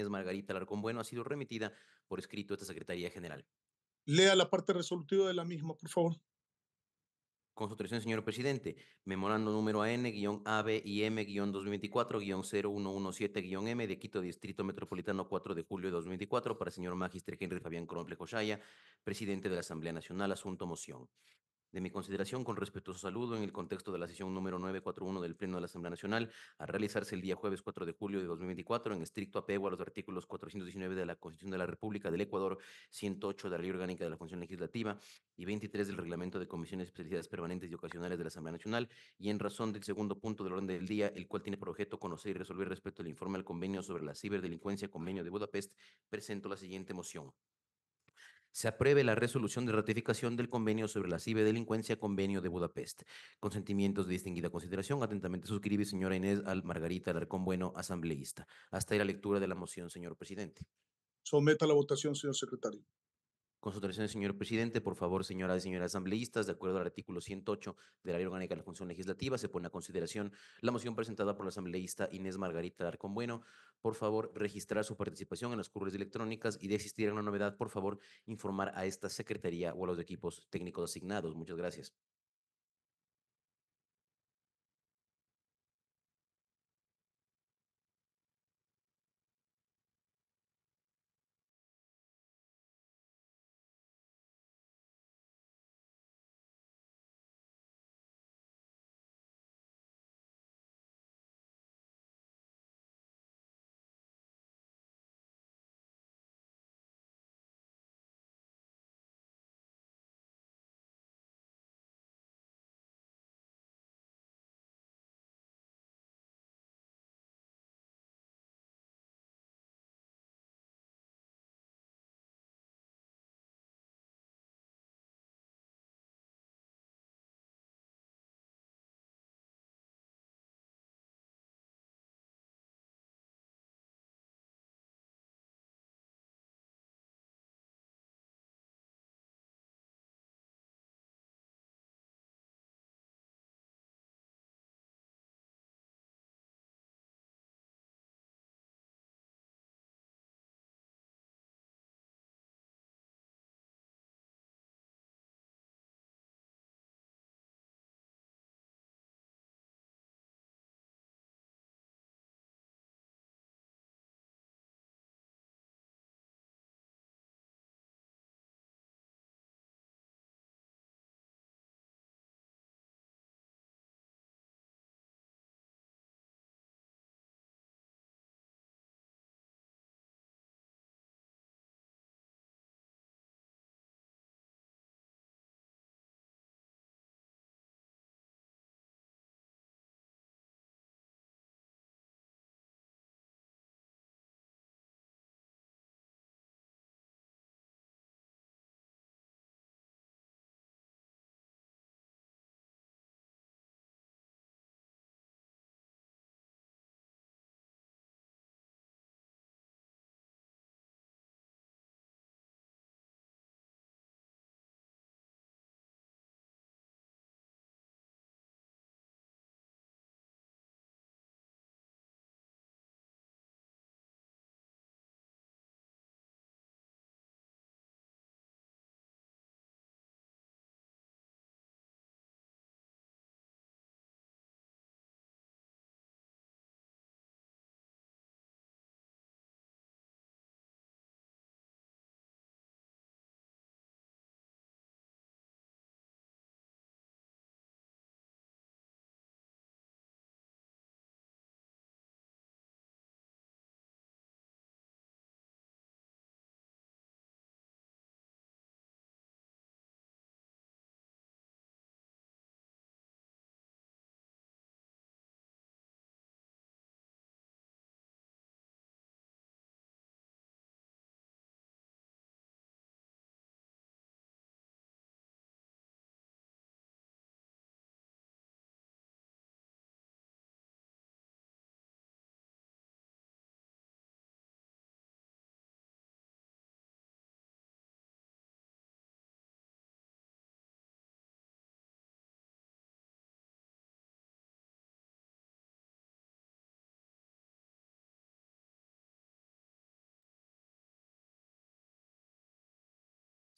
es Margarita Larcón Bueno ha sido remitida por escrito a esta Secretaría General. Lea la parte resolutiva de la misma, por favor. Con su autorización, señor presidente, memorando número AN-AB y M-2024-0117-M de Quito, Distrito Metropolitano, 4 de julio de 2024, para el señor Magistre Henry Fabián Corón presidente de la Asamblea Nacional, asunto moción de mi consideración con respetuoso saludo en el contexto de la sesión número 941 del Pleno de la Asamblea Nacional, a realizarse el día jueves 4 de julio de 2024 en estricto apego a los artículos 419 de la Constitución de la República del Ecuador, 108 de la Ley Orgánica de la Función Legislativa y 23 del Reglamento de Comisiones Especialidades Permanentes y Ocasionales de la Asamblea Nacional, y en razón del segundo punto del orden del día, el cual tiene por objeto conocer y resolver respecto al informe al convenio sobre la ciberdelincuencia, convenio de Budapest, presento la siguiente moción se apruebe la resolución de ratificación del convenio sobre la ciberdelincuencia, convenio de Budapest. Consentimientos de distinguida consideración. Atentamente suscribe señora Inés al Margarita Alarcón Bueno, asambleísta. Hasta ahí la lectura de la moción, señor presidente. Someta la votación, señor secretario. Con su atención, señor presidente, por favor, señoras y señores asambleístas, de acuerdo al artículo 108 de la Ley Orgánica de la Función Legislativa, se pone a consideración la moción presentada por la asambleísta Inés Margarita Arcón Bueno. Por favor, registrar su participación en las curvas electrónicas y de existir alguna novedad, por favor, informar a esta secretaría o a los equipos técnicos asignados. Muchas gracias.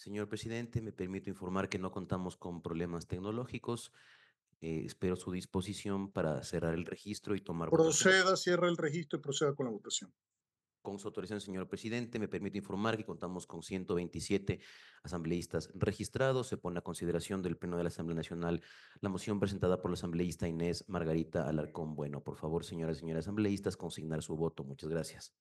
Señor presidente, me permito informar que no contamos con problemas tecnológicos. Eh, espero su disposición para cerrar el registro y tomar. Proceda, cierra el registro y proceda con la votación. Con su autorización, señor presidente, me permito informar que contamos con 127 asambleístas registrados. Se pone a consideración del Pleno de la Asamblea Nacional la moción presentada por la asambleísta Inés Margarita Alarcón. Bueno, por favor, señoras y señores asambleístas, consignar su voto. Muchas gracias.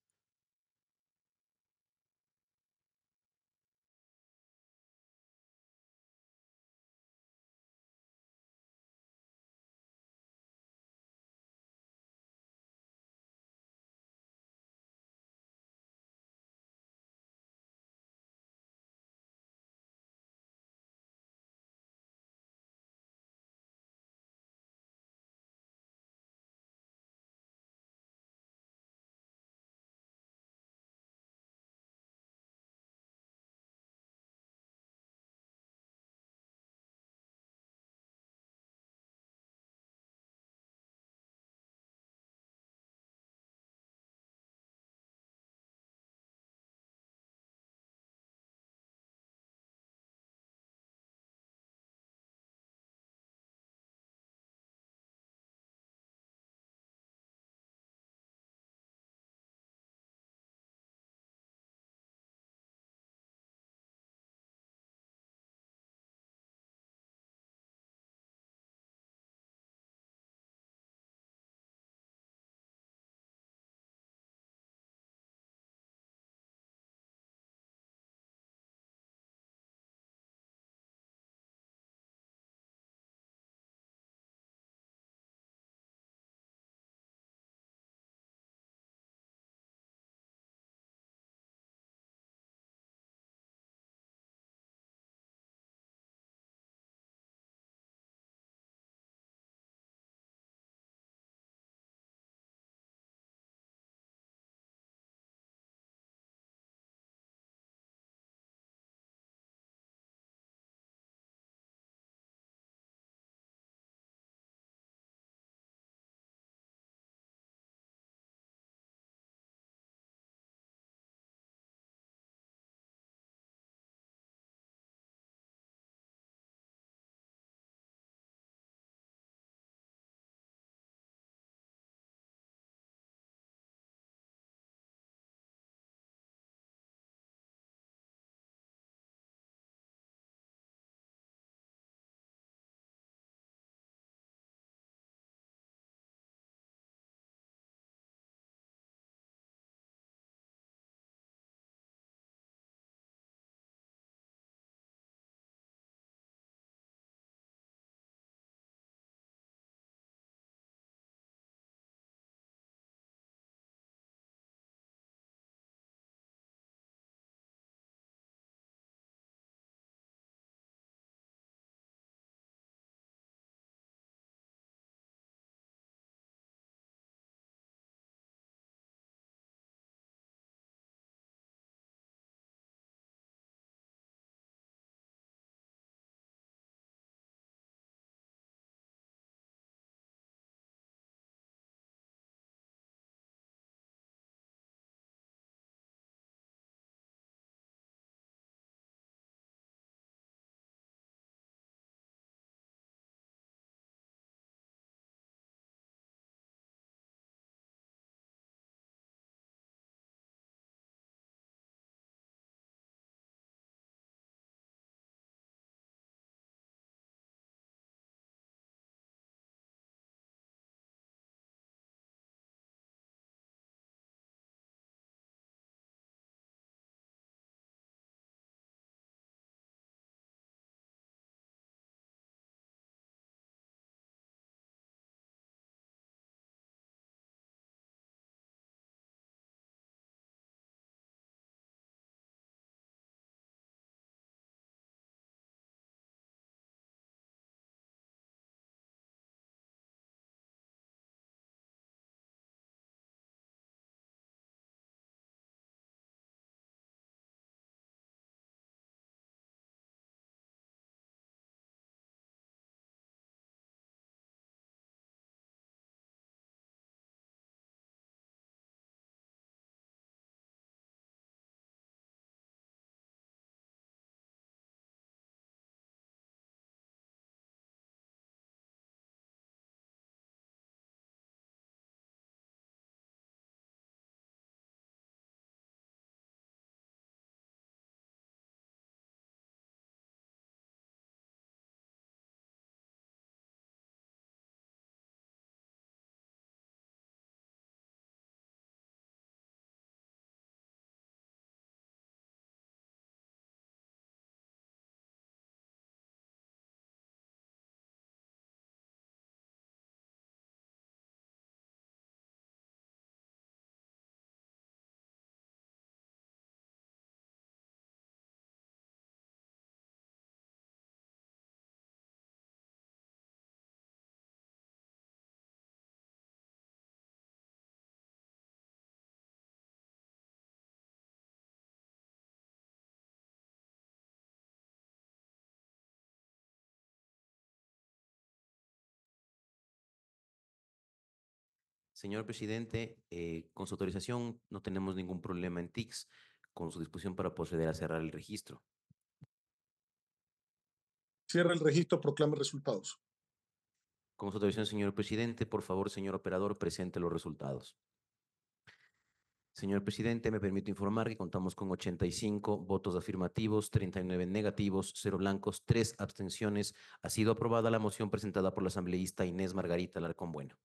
Señor presidente, eh, con su autorización no tenemos ningún problema en TICS con su disposición para proceder a cerrar el registro. Cierra el registro, proclame resultados. Con su autorización, señor presidente, por favor, señor operador, presente los resultados. Señor presidente, me permito informar que contamos con 85 votos afirmativos, 39 negativos, 0 blancos, 3 abstenciones. Ha sido aprobada la moción presentada por la asambleísta Inés Margarita Larcón Bueno.